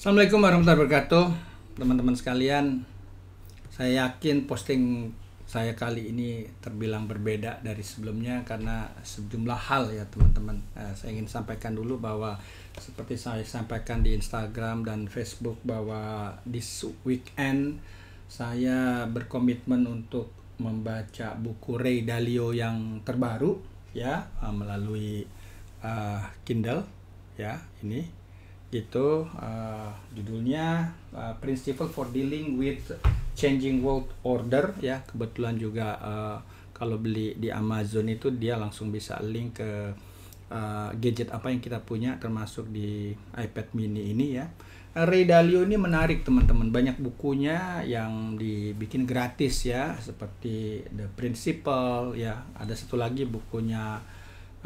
Assalamualaikum warahmatullahi wabarakatuh teman-teman sekalian saya yakin posting saya kali ini terbilang berbeda dari sebelumnya karena sejumlah hal ya teman-teman eh, saya ingin sampaikan dulu bahwa seperti saya sampaikan di Instagram dan Facebook bahwa this weekend saya berkomitmen untuk membaca buku Ray Dalio yang terbaru ya eh, melalui uh, Kindle ya ini itu uh, eh, judulnya uh, Principle for Dealing with Changing World Order ya kebetulan juga uh, kalau beli di Amazon itu dia langsung bisa link ke uh, gadget apa yang kita punya termasuk di iPad mini ini ya Ray Dalio ini menarik teman-teman banyak bukunya yang dibikin gratis ya seperti The Principle ya ada satu lagi bukunya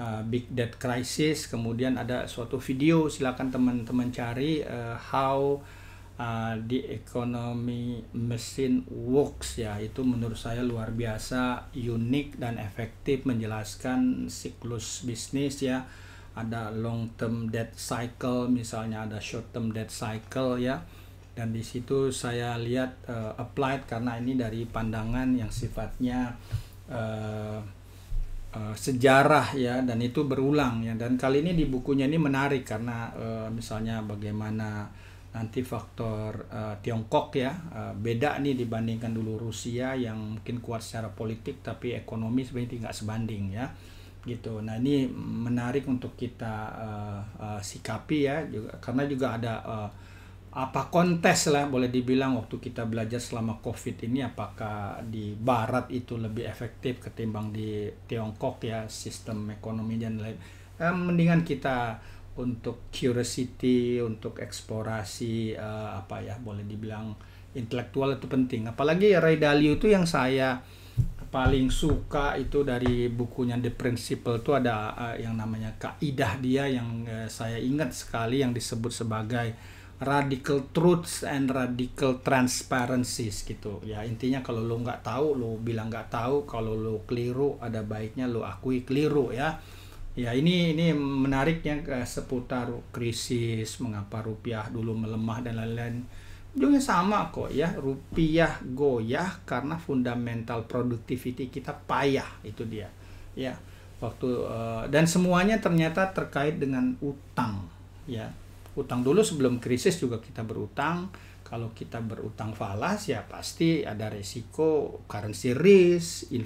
uh, Big Debt Crisis, kemudian ada suatu video silakan teman-teman cari uh, how uh, the economy machine works ya itu menurut saya luar biasa unik dan efektif menjelaskan siklus bisnis ya ada long term debt cycle misalnya ada short term debt cycle ya dan di situ saya lihat uh, applied karena ini dari pandangan yang sifatnya uh, Eh, sejarah ya dan itu berulang ya dan kali ini di bukunya ini menarik karena uh, misalnya bagaimana nanti faktor uh, Tiongkok ya uh, beda nih dibandingkan dulu Rusia yang mungkin kuat secara politik tapi ekonomi sebenarnya tidak sebanding ya gitu. Nah ini menarik untuk kita uh, uh, sikapi ya juga karena juga ada uh, apa kontes lah boleh dibilang waktu kita belajar selama covid ini apakah di barat itu lebih efektif ketimbang di Tiongkok ya sistem ekonomi dan lain eh, mendingan kita untuk curiosity untuk eksplorasi eh, apa ya boleh dibilang intelektual itu penting apalagi Ray Dalio itu yang saya paling suka itu dari bukunya The Principle itu ada eh, yang namanya kaidah dia yang eh, saya ingat sekali yang disebut sebagai radical truths and radical transparencies gitu ya intinya kalau lo nggak tahu lo bilang nggak tahu kalau lo keliru ada baiknya lo akui keliru ya ya ini ini menariknya eh, seputar krisis mengapa rupiah dulu melemah dan lain-lain juga sama kok ya rupiah goyah karena fundamental productivity kita payah itu dia ya waktu eh, dan semuanya ternyata terkait dengan utang ya utang dulu sebelum krisis juga kita berutang kalau kita berutang falas ya pasti ada resiko currency risk, eh,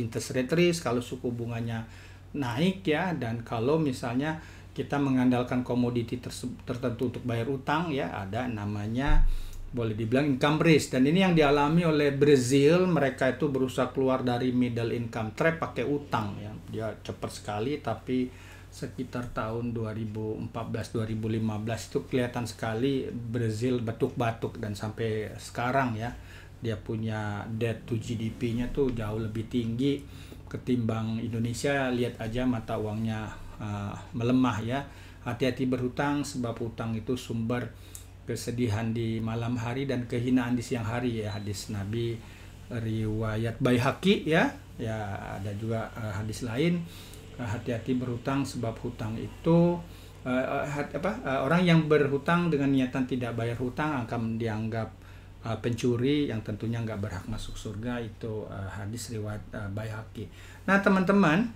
interest rate risk kalau suku bunganya naik ya dan kalau misalnya kita mengandalkan komoditi tertentu untuk bayar utang ya ada namanya boleh dibilang income risk dan ini yang dialami oleh Brazil mereka itu berusaha keluar dari middle income trap pakai utang ya dia cepat sekali tapi sekitar tahun 2014-2015 itu kelihatan sekali Brazil batuk-batuk dan sampai sekarang ya dia punya debt to GDP-nya tuh jauh lebih tinggi ketimbang Indonesia lihat aja mata uangnya uh, melemah ya hati-hati berhutang sebab hutang itu sumber kesedihan di malam hari dan kehinaan di siang hari ya hadis Nabi riwayat Baihaqi ya ya ada juga uh, hadis lain Eh, hati-hati berhutang sebab hutang itu uh, hat, apa uh, orang yang berhutang dengan niatan tidak bayar hutang akan dianggap uh, pencuri yang tentunya nggak berhak masuk surga itu uh, hadis riwayat uh, Baihaqi. Nah teman-teman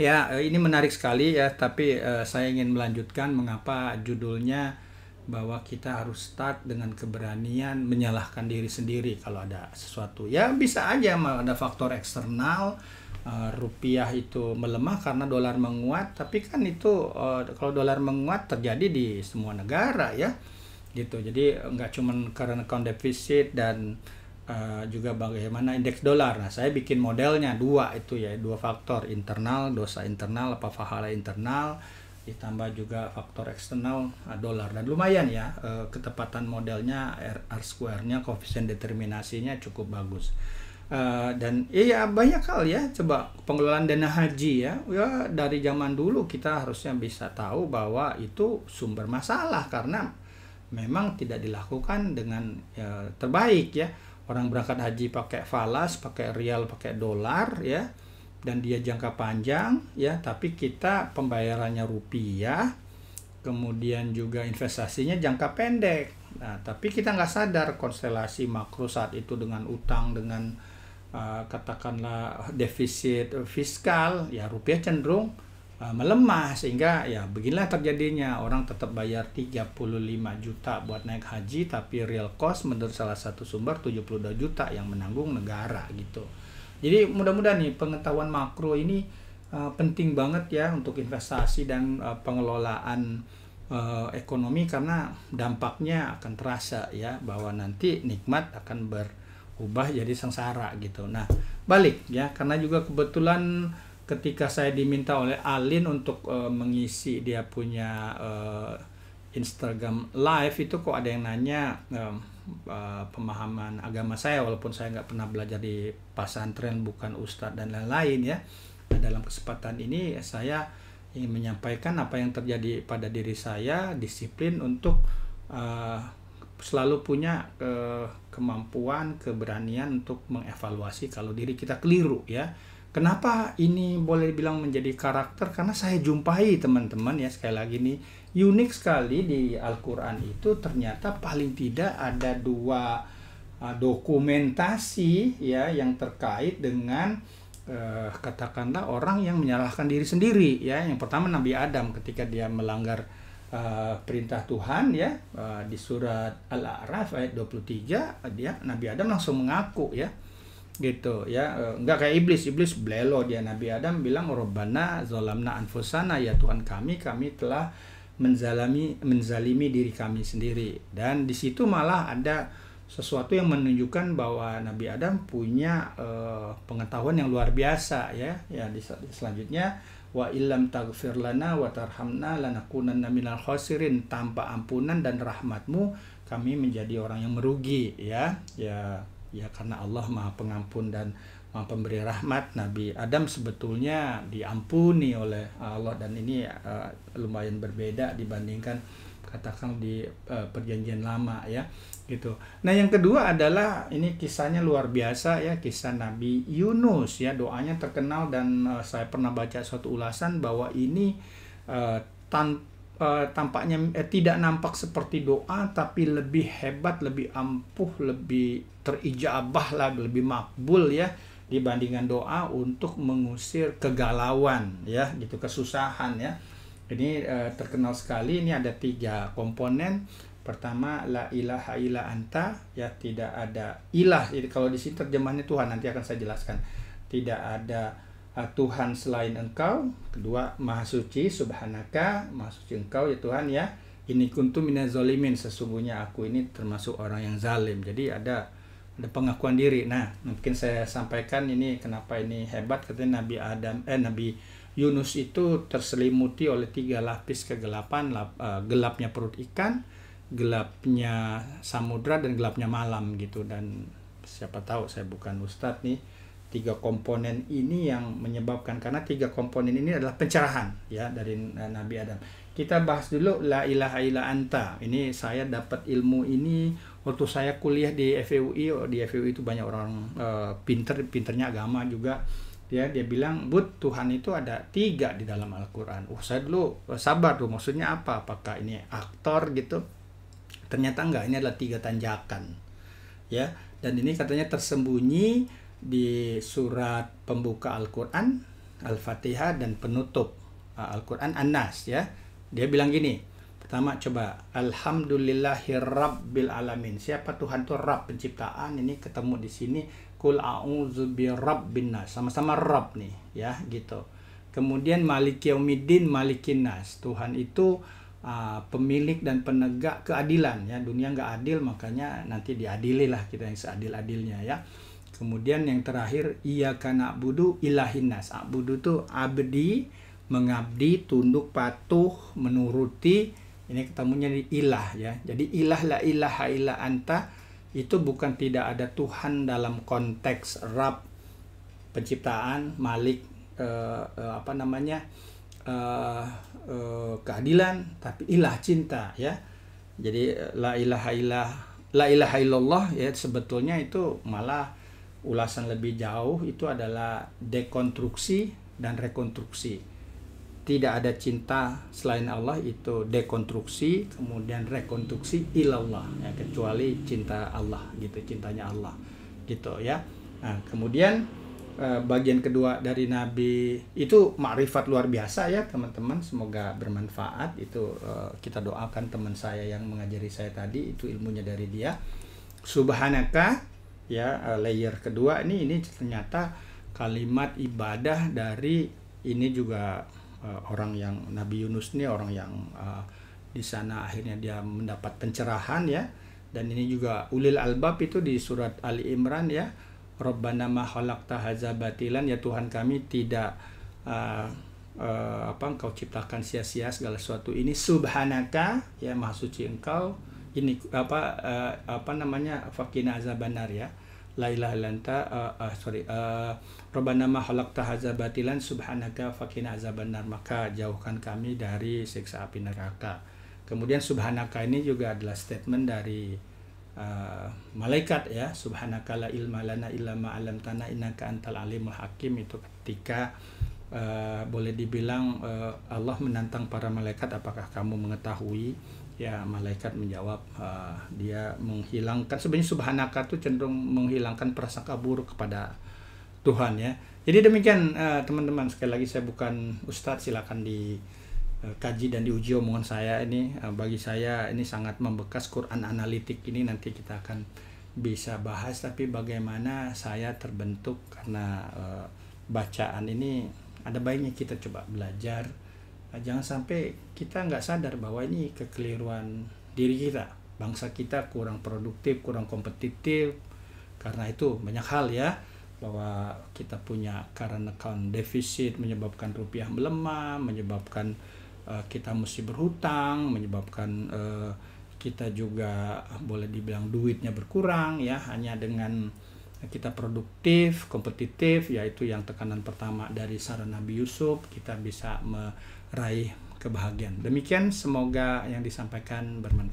ya ini menarik sekali ya tapi uh, saya ingin melanjutkan mengapa judulnya bahwa kita harus start dengan keberanian menyalahkan diri sendiri kalau ada sesuatu ya bisa aja ada faktor eksternal Eh, rupiah itu melemah karena dolar menguat tapi kan itu uh, kalau dolar menguat terjadi di semua negara ya gitu jadi eh, nggak cuma karena account defisit dan uh, juga bagaimana indeks dolar nah saya bikin modelnya dua itu ya dua faktor internal dosa internal apa pahala internal ditambah juga faktor eksternal dolar dan lumayan ya ketepatan modelnya R, R square-nya koefisien determinasinya cukup bagus Uh, dan iya banyak hal ya coba pengelolaan dana haji ya ya dari zaman dulu kita harusnya bisa tahu bahwa itu sumber masalah karena memang tidak dilakukan dengan ya, terbaik ya orang berangkat haji pakai falas pakai rial pakai dolar ya dan dia jangka panjang ya tapi kita pembayarannya rupiah kemudian juga investasinya jangka pendek nah tapi kita nggak sadar konstelasi makro saat itu dengan utang dengan Eh, katakanlah defisit fiskal ya rupiah cenderung eh, melemah sehingga ya beginilah terjadinya orang tetap bayar 35 juta buat naik haji tapi real cost menurut salah satu sumber 72 juta yang menanggung negara gitu. Jadi mudah-mudahan nih pengetahuan makro ini uh, penting banget ya untuk investasi dan uh, pengelolaan uh, ekonomi karena dampaknya akan terasa ya bahwa nanti nikmat akan ber ubah jadi sengsara gitu. Nah, balik ya karena juga kebetulan ketika saya diminta oleh Alin untuk uh, mengisi dia punya uh, Instagram live itu kok ada yang nanya um, uh, pemahaman agama saya walaupun saya nggak pernah belajar di pesantren bukan ustadz dan lain-lain ya nah, dalam kesempatan ini saya ingin menyampaikan apa yang terjadi pada diri saya disiplin untuk uh, selalu punya ke, eh, kemampuan, keberanian untuk mengevaluasi kalau diri kita keliru ya. Kenapa ini boleh dibilang menjadi karakter? Karena saya jumpai teman-teman ya sekali lagi ini unik sekali di Al-Quran itu ternyata paling tidak ada dua uh, dokumentasi ya yang terkait dengan uh, katakanlah orang yang menyalahkan diri sendiri ya. Yang pertama Nabi Adam ketika dia melanggar Eh, perintah Tuhan ya uh, di surat Al-A'raf ayat 23 dia Nabi Adam langsung mengaku ya gitu ya uh, nggak kayak iblis iblis blelo dia Nabi Adam bilang robbana zalamna anfusana ya Tuhan kami kami telah menzalimi menzalimi diri kami sendiri dan di situ malah ada sesuatu yang menunjukkan bahwa Nabi Adam punya uh, pengetahuan yang luar biasa ya ya di selanjutnya wa illam taghfir lana wa tarhamna lanakunanna minal khasirin tanpa ampunan dan rahmatmu kami menjadi orang yang merugi ya ya ya karena Allah maha pengampun dan maha pemberi rahmat Nabi Adam sebetulnya diampuni oleh Allah dan ini uh, lumayan berbeda dibandingkan katakan di uh, perjanjian lama ya gitu. Nah yang kedua adalah ini kisahnya luar biasa ya kisah Nabi Yunus ya doanya terkenal dan uh, saya pernah baca suatu ulasan bahwa ini uh, tan uh, tampaknya eh, tidak nampak seperti doa tapi lebih hebat, lebih ampuh, lebih terijabah lah, lebih makbul ya dibandingkan doa untuk mengusir kegalauan ya gitu kesusahan ya ini uh, terkenal sekali. Ini ada tiga komponen. Pertama la ilaha illa anta ya tidak ada ilah. Jadi kalau di sini terjemahnya Tuhan nanti akan saya jelaskan. Tidak ada uh, Tuhan selain Engkau. Kedua maha suci subhanaka maha suci Engkau ya Tuhan ya. Ini kuntu minazolimin sesungguhnya aku ini termasuk orang yang zalim. Jadi ada ada pengakuan diri. Nah, mungkin saya sampaikan ini kenapa ini hebat katanya Nabi Adam eh Nabi Yunus itu terselimuti oleh tiga lapis kegelapan, lap, uh, gelapnya perut ikan, gelapnya samudra dan gelapnya malam gitu dan siapa tahu saya bukan ustadz nih tiga komponen ini yang menyebabkan karena tiga komponen ini adalah pencerahan ya dari uh, Nabi Adam. Kita bahas dulu la ilaha illa anta. Ini saya dapat ilmu ini waktu saya kuliah di FUI, oh, di FUI itu banyak orang uh, pinter, pinternya agama juga ya dia bilang but Tuhan itu ada tiga di dalam Al-Quran. Uh saya dulu eh, sabar tuh maksudnya apa? Apakah ini aktor gitu? Ternyata enggak ini adalah tiga tanjakan ya dan ini katanya tersembunyi di surat pembuka Al-Quran Al-Fatihah dan penutup eh, Al-Quran An-Nas ya dia bilang gini Pertama coba Alhamdulillahirabbil alamin. Siapa Tuhan tuh Rabb penciptaan ini ketemu di sini kul a'udzu birabbin nas. Sama-sama Rabb nih ya gitu. Kemudian Maliki Yaumiddin Malikin Nas. Tuhan itu uh, pemilik dan penegak keadilan ya. Dunia nggak adil makanya nanti diadililah kita yang seadil-adilnya ya. Kemudian yang terakhir iya kana budu ilahin nas. Budu tuh abdi mengabdi, tunduk, patuh, menuruti, ini ketemunya di ilah ya jadi ilah la ilaha illa anta itu bukan tidak ada Tuhan dalam konteks rap penciptaan Malik eh, eh, apa namanya eh, eh, keadilan tapi ilah cinta ya jadi eh, la ilaha ilah la ilaha illallah ya sebetulnya itu malah ulasan lebih jauh itu adalah dekonstruksi dan rekonstruksi tidak ada cinta selain Allah itu dekonstruksi kemudian rekonstruksi ilallah ya kecuali cinta Allah gitu cintanya Allah gitu ya nah, kemudian eh, bagian kedua dari Nabi itu makrifat luar biasa ya teman-teman semoga bermanfaat itu eh, kita doakan teman saya yang mengajari saya tadi itu ilmunya dari dia subhanaka ya eh, layer kedua ini ini ternyata kalimat ibadah dari ini juga uh, orang yang Nabi Yunus ini orang yang uh, di sana akhirnya dia mendapat pencerahan ya dan ini juga ulil albab itu di surat Ali Imran ya Robbana ma tahazabatilan ya Tuhan kami tidak uh, uh, apa engkau ciptakan sia-sia segala sesuatu ini subhanaka ya maha suci engkau ini apa uh, apa namanya fakina azabanar ya la ilaha lanta uh, uh, sorry uh, Rabbana ma khalaqta hadza batilan subhanaka faqina nar maka jauhkan kami dari siksa api neraka kemudian subhanaka ini juga adalah statement dari uh, malaikat ya subhanaka la ilma lana illa ma tanah innaka antal alimul hakim itu ketika Uh, boleh dibilang uh, Allah menantang para malaikat apakah kamu mengetahui Ya, malaikat menjawab, uh, dia menghilangkan sebenarnya subhanaka itu cenderung menghilangkan prasangka buruk kepada Tuhan ya. Jadi demikian eh, teman-teman uh, sekali lagi saya bukan ustadz silakan dikaji eh, uh, dan diuji omongan saya ini uh, bagi saya ini sangat membekas Quran analitik ini nanti kita akan bisa bahas tapi bagaimana saya terbentuk karena uh, bacaan ini ada baiknya kita coba belajar Nah, jangan sampai kita nggak sadar bahwa ini kekeliruan diri kita bangsa kita kurang produktif kurang kompetitif karena itu banyak hal ya bahwa kita punya karena account defisit menyebabkan rupiah melemah menyebabkan uh, kita mesti berhutang menyebabkan uh, kita juga ah, boleh dibilang duitnya berkurang ya hanya dengan kita produktif, kompetitif, yaitu yang tekanan pertama dari saran Nabi Yusuf, kita bisa meraih kebahagiaan. Demikian, semoga yang disampaikan bermanfaat.